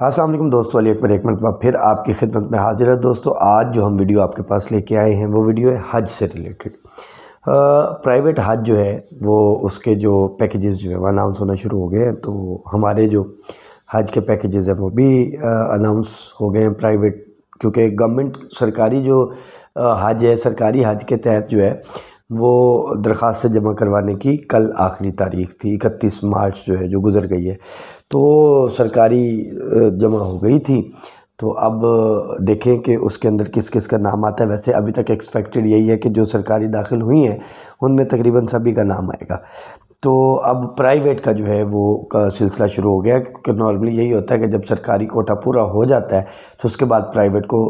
हाँ, असल दोस्तों अली अकबर एक मरतबा फिर आपकी खिदमत में हाजिर है दोस्तों आज जो हम वीडियो आपके पास लेके आए हैं वो वीडियो है हज से रिलेटेड प्राइवेट हज जो है वो उसके जो पैकेजेस जो है वो अनाउंस होना शुरू हो गए हैं तो हमारे जो हज के पैकेजेस हैं वो भी अनाउंस हो गए हैं प्राइवेट क्योंकि गवर्नमेंट सरकारी जो हज है सरकारी हज के तहत जो है वो दरख्वास्त जमा करवाने की कल आखिरी तारीख थी इकतीस मार्च जो है जो गुज़र गई है तो सरकारी जमा हो गई थी तो अब देखें कि उसके अंदर किस किस का नाम आता है वैसे अभी तक एक्सपेक्टेड यही है कि जो सरकारी दाखिल हुई हैं उनमें तकरीबन सभी का नाम आएगा तो अब प्राइवेट का जो है वो का सिलसिला शुरू हो गया क्योंकि नॉर्मली यही होता है कि जब सरकारी कोटा पूरा हो जाता है तो उसके बाद प्राइवेट को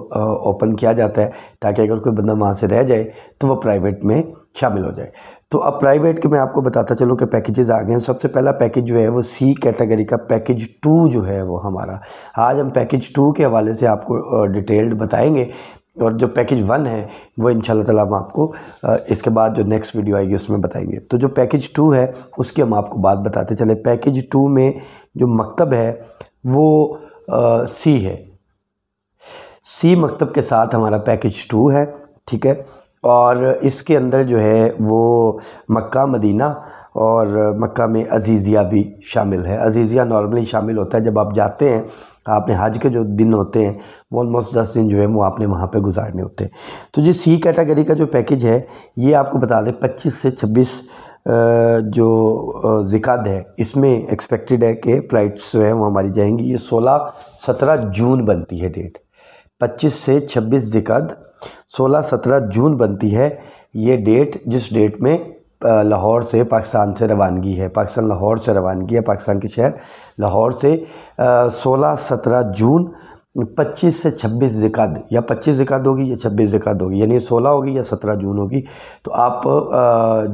ओपन किया जाता है ताकि अगर कोई बंदा वहाँ से रह जाए तो वह प्राइवेट में शामिल हो जाए तो अब प्राइवेट के मैं आपको बताता चलूँ कि पैकेजेस आ गए हैं सबसे पहला पैकेज जो है वो सी कैटेगरी का पैकेज टू जो है वो हमारा आज हम पैकेज टू के हवाले से आपको डिटेल्ड बताएंगे और जो पैकेज वन है वो इन तला हम आपको इसके बाद जो नेक्स्ट वीडियो आएगी उसमें बताएंगे तो जो पैकेज टू है उसकी हम आपको बात बताते चले पैकेज टू में जो मकतब है वो आ, सी है सी मकतब के साथ हमारा पैकेज टू है ठीक है और इसके अंदर जो है वो मक्का मदीना और मक्का में अजीज़िया भी शामिल है अजीज़िया नॉर्मली शामिल होता है जब आप जाते हैं तो आपने हज के जो दिन होते हैं वो ऑलमोस्ट दस दिन जो है वो आपने वहाँ पे गुजारने होते हैं तो जी सी कैटेगरी का जो पैकेज है ये आपको बता दें पच्चीस से छब्बीस जो जिकाद है इसमें एक्सपेक्टेड है कि फ़्लाइट्स जो हैं वो हमारी जाएंगी ये सोलह सत्रह जून बनती है डेट पच्चीस से छब्बीस जिकाद सोलह सत्रह जून बनती है ये डेट जिस डेट में लाहौर से पाकिस्तान से रवानगी है पाकिस्तान लाहौर से रवानगी है पाकिस्तान के शहर लाहौर से सोलह सत्रह जून 25 से 26 जिकाद या 25 जिकाद होगी या 26 जिकाद होगी यानी 16 होगी या 17 जून होगी तो आप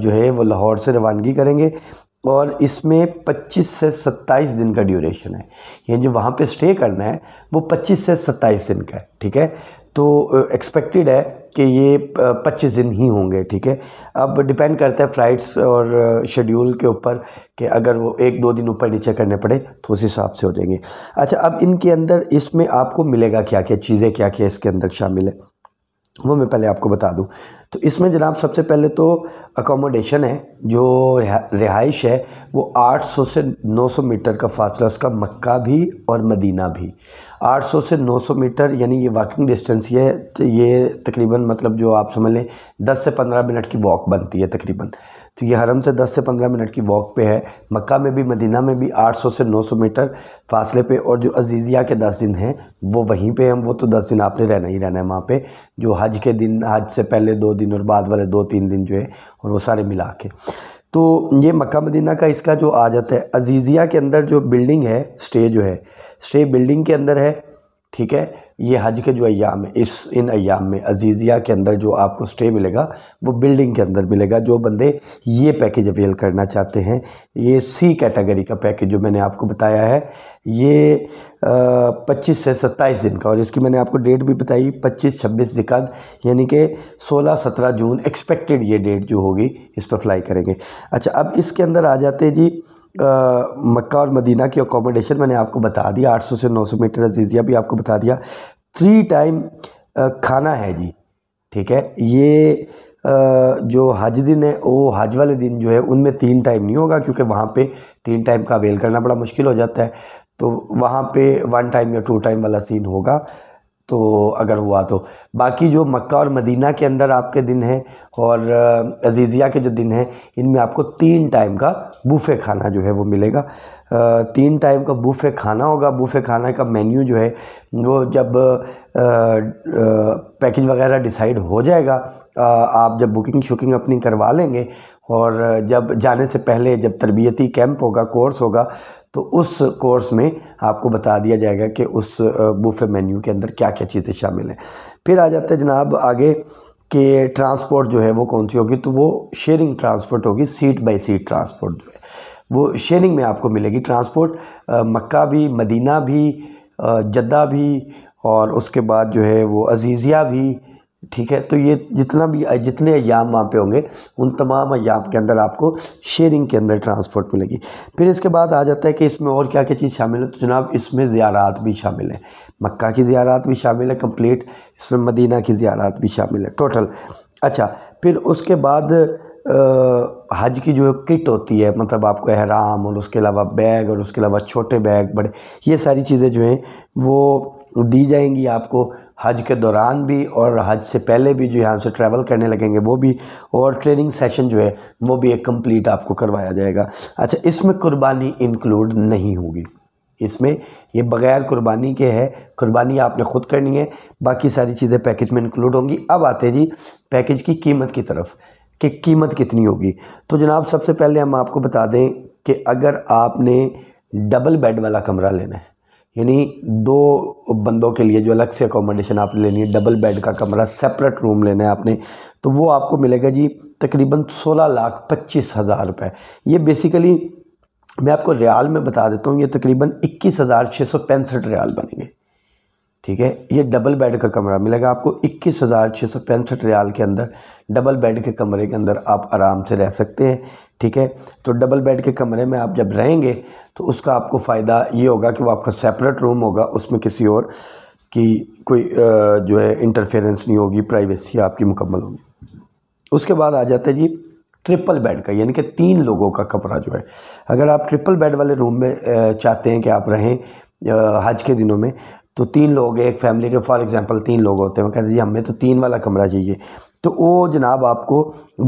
जो है वो लाहौर से रवानगी करेंगे और इसमें 25 से 27 दिन का ड्यूरेशन है यानी जो वहाँ पे स्टे करना है वो 25 से 27 दिन का है ठीक है तो एक्सपेक्टेड है कि ये पच्चीस दिन ही होंगे ठीक है अब डिपेंड करता है फ़्लाइट्स और शेड्यूल के ऊपर कि अगर वो एक दो दिन ऊपर नीचे करने पड़े तो उस हिसाब से हो जाएंगे अच्छा अब इनके अंदर इसमें आपको मिलेगा क्या क्या चीज़ें क्या क्या इसके अंदर शामिल है वो मैं पहले आपको बता दूँ तो इसमें जनाब सबसे पहले तो अकोमोडेशन है जो रिहाइश है वो 800 से 900 मीटर का फासला उसका मक्का भी और मदीना भी 800 से 900 मीटर यानी ये वॉकिंग डिस्टेंस ये तो ये तकरीबन मतलब जो आप समझ लें 10 से 15 मिनट की वॉक बनती है तकरीबन तो ये हरम से 10 से 15 मिनट की वॉक पे है मक्का में भी मदीना में भी 800 से 900 मीटर फासले पे और जो अजीज़िया के 10 दिन हैं वो वहीं पे हम वो तो 10 दिन आपने रहना ही रहना है वहाँ पे जो हज के दिन हज से पहले दो दिन और बाद वाले दो तीन दिन जो है और वो सारे मिला के तो ये मक्का मदीना का इसका जो आ जाता है अजीज़िया के अंदर जो बिल्डिंग है स्टे जो है स्टे बिल्डिंग के अंदर है ठीक है ये हज के जो अयाम है इस इन अयाम में अजीज़िया के अंदर जो आपको स्टे मिलेगा वो बिल्डिंग के अंदर मिलेगा जो बंदे ये पैकेज अवेल करना चाहते हैं ये सी कैटेगरी का पैकेज जो मैंने आपको बताया है ये पच्चीस से सत्ताईस दिन का और इसकी मैंने आपको डेट भी बताई पच्चीस छब्बीस जिकाद यानी कि सोलह सत्रह जून एक्सपेक्टेड ये डेट जो होगी इस पर फ्लाई करेंगे अच्छा अब इसके अंदर आ जाते जी मक्का और मदीना की अकोमोडेशन मैंने आपको बता दिया 800 से 900 मीटर अजीज़िया भी आपको बता दिया थ्री टाइम खाना है जी ठीक है ये जो हज दिन है वो हज वाले दिन जो है उनमें तीन टाइम नहीं होगा क्योंकि वहाँ पे तीन टाइम का अवेल करना बड़ा मुश्किल हो जाता है तो वहाँ पे वन टाइम या टू टाइम वाला सीन होगा तो अगर हुआ तो बाकी जो मक्का और मदीना के अंदर आपके दिन हैं और अजीज़िया के जो दिन हैं इनमें आपको तीन टाइम का बूफे खाना जो है वो मिलेगा तीन टाइम का बूफे खाना होगा बूफे खाना का मेन्यू जो है वो जब पैकेज वगैरह डिसाइड हो जाएगा आप जब बुकिंग शुकिंग अपनी करवा लेंगे और जब जाने से पहले जब तरबियती कैंप होगा कोर्स होगा तो उस कोर्स में आपको बता दिया जाएगा कि उस बुफे मेन्यू के अंदर क्या क्या चीज़ें शामिल हैं फिर आ जाते हैं जनाब आगे कि ट्रांसपोर्ट जो है वो कौन सी होगी तो वो शेयरिंग ट्रांसपोर्ट होगी सीट बाई सीट ट्रांसपोर्ट जो है वो शेयरिंग में आपको मिलेगी ट्रांसपोर्ट मक्का भी मदीना भी जद्दा भी और उसके बाद जो है वो अजीज़िया भी ठीक है तो ये जितना भी जितने अयाम वहाँ पे होंगे उन तमाम अयाम के अंदर आपको शेयरिंग के अंदर ट्रांसपोर्ट मिलेगी फिर इसके बाद आ जाता है कि इसमें और क्या क्या चीज़ शामिल है तो जनाब इसमें ज़्यारात भी शामिल है मक्का की ज़्यारात भी शामिल है कंप्लीट इसमें मदीना की ज़्यारात भी शामिल है टोटल अच्छा फिर उसके बाद हज की जो किट होती है मतलब आपको अहराम और उसके अलावा बैग और उसके अलावा छोटे बैग बड़े ये सारी चीज़ें जो हैं वो दी जाएंगी आपको हज के दौरान भी और हज से पहले भी जो यहाँ से ट्रैवल करने लगेंगे वो भी और ट्रेनिंग सेशन जो है वो भी एक कंप्लीट आपको करवाया जाएगा अच्छा इसमें कुर्बानी इंक्लूड नहीं होगी इसमें ये बग़ैर कुर्बानी के है कुर्बानी आपने ख़ुद करनी है बाकी सारी चीज़ें पैकेज में इंक्लूड होंगी अब आते जी पैकेज की कीमत की तरफ कि कीमत कितनी होगी तो जनाब सबसे पहले हम आपको बता दें कि अगर आपने डबल बेड वाला कमरा लेना है यानी दो बंदों के लिए जो अलग से अकोमोडेशन आपने लेनी है डबल बेड का कमरा सेपरेट रूम लेना है आपने तो वो आपको मिलेगा जी तकरीबन सोलह लाख पच्चीस हज़ार रुपये ये बेसिकली मैं आपको रियाल में बता देता हूँ ये तकरीबन इक्कीस हज़ार छः सौ पैंसठ रियाल बनेंगे ठीक है ये डबल बेड का कमरा मिलेगा आपको इक्कीस हज़ार छः सौ पैंसठ रियाल के अंदर डबल बेड के कमरे के अंदर आप आराम से रह सकते हैं ठीक है तो डबल बेड के कमरे में आप जब रहेंगे तो उसका आपको फ़ायदा ये होगा कि वो आपका सेपरेट रूम होगा उसमें किसी और की कोई जो है इंटरफेरेंस नहीं होगी प्राइवेसी आपकी मुकम्मल होगी उसके बाद आ जाता है जी ट्रिपल बेड का यानी कि तीन लोगों का कमरा जो है अगर आप ट्रिपल बेड वाले रूम में चाहते हैं कि आप रहें हज के दिनों में तो तीन लोग एक फैमिली के फॉर एग्जांपल तीन लोग होते हैं वो कहते हैं जी हमें तो तीन वाला कमरा चाहिए तो वो जनाब आपको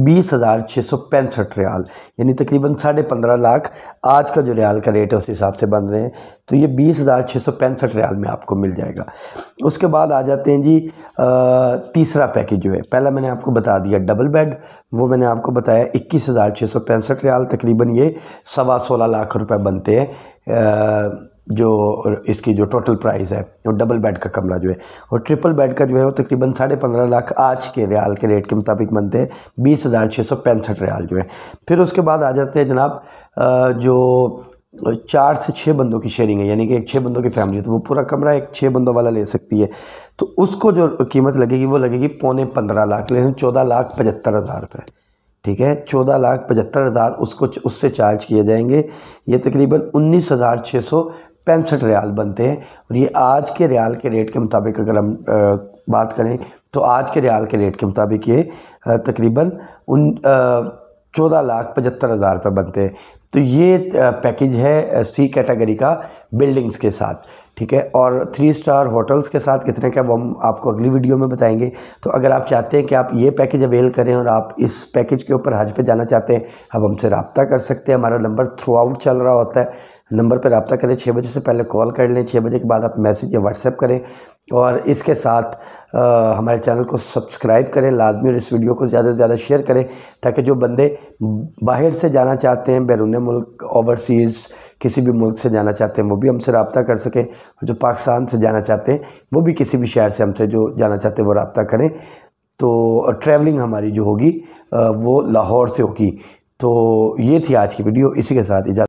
बीस हज़ार छः सौ पैंसठ रियाल यानी तकरीबन साढ़े पंद्रह लाख आज का जो रियाल का रेट है उस हिसाब से बन रहे हैं तो ये बीस हज़ार छः सौ पैंसठ रियाल में आपको मिल जाएगा उसके बाद आ जाते हैं जी आ, तीसरा पैकेज जो है पहला मैंने आपको बता दिया डबल बेड वो मैंने आपको बताया इक्कीस हज़ार छः सौ पैंसठ रियाल तकरीबन ये सवा सोलह लाख रुपये बनते हैं जो इसकी जो टोटल प्राइस है वो डबल बेड का कमरा जो है और ट्रिपल बेड का जो है वो तकरीबन साढ़े पंद्रह लाख आज के रियाल के रेट के मुताबिक बनते हैं बीस हज़ार छः सौ पैंसठ रियाल जो है फिर उसके बाद आ जाते हैं जनाब जो चार से छः बंदों की शेयरिंग है यानी कि एक छः बंदों की फैमिली है तो वो पूरा कमरा एक छः बंदों वाला ले सकती है तो उसको जो कीमत लगेगी वो लगेगी पौने पंद्रह लाख लेकिन चौदह लाख पचहत्तर हज़ार रुपये ठीक है चौदह लाख पचहत्तर हज़ार उसको उससे चार्ज किए जाएंगे ये तकरीबन उन्नीस हज़ार छः सौ पैंसठ रियाल बनते हैं और ये आज के रियाल के रेट के मुताबिक अगर हम बात करें तो आज के रियाल के रेट के मुताबिक ये तकरीबन उन चौदह लाख पचहत्तर हज़ार रुपये बनते हैं तो ये पैकेज है सी कैटेगरी का बिल्डिंग्स के साथ ठीक है और थ्री स्टार होटल्स के साथ कितने का वो हम आपको अगली वीडियो में बताएंगे तो अगर आप चाहते हैं कि आप ये पैकेज अवेल करें और आप इस पैकेज के ऊपर हज पे जाना चाहते हैं अब हमसे रबता कर सकते हैं हमारा नंबर थ्रू आउट चल रहा होता है नंबर पर रबता करें छः बजे से पहले कॉल कर लें छः बजे के बाद आप मैसेज या व्हाट्सएप करें और इसके साथ आ, हमारे चैनल को सब्सक्राइब करें लाजमी और इस वीडियो को ज़्यादा से ज़्यादा शेयर करें ताकि जो बंदे बाहर से जाना चाहते हैं बैरून मुल्क ओवरसीज़ किसी भी मुल्क से जाना चाहते हैं वो भी हमसे रबता कर सकें जो पाकिस्तान से जाना चाहते हैं वो भी किसी भी शहर से हमसे जो जाना चाहते हैं वो रबता करें तो ट्रैवलिंग हमारी जो होगी वो लाहौर से होगी तो ये थी आज की वीडियो इसी के साथ इजाज़त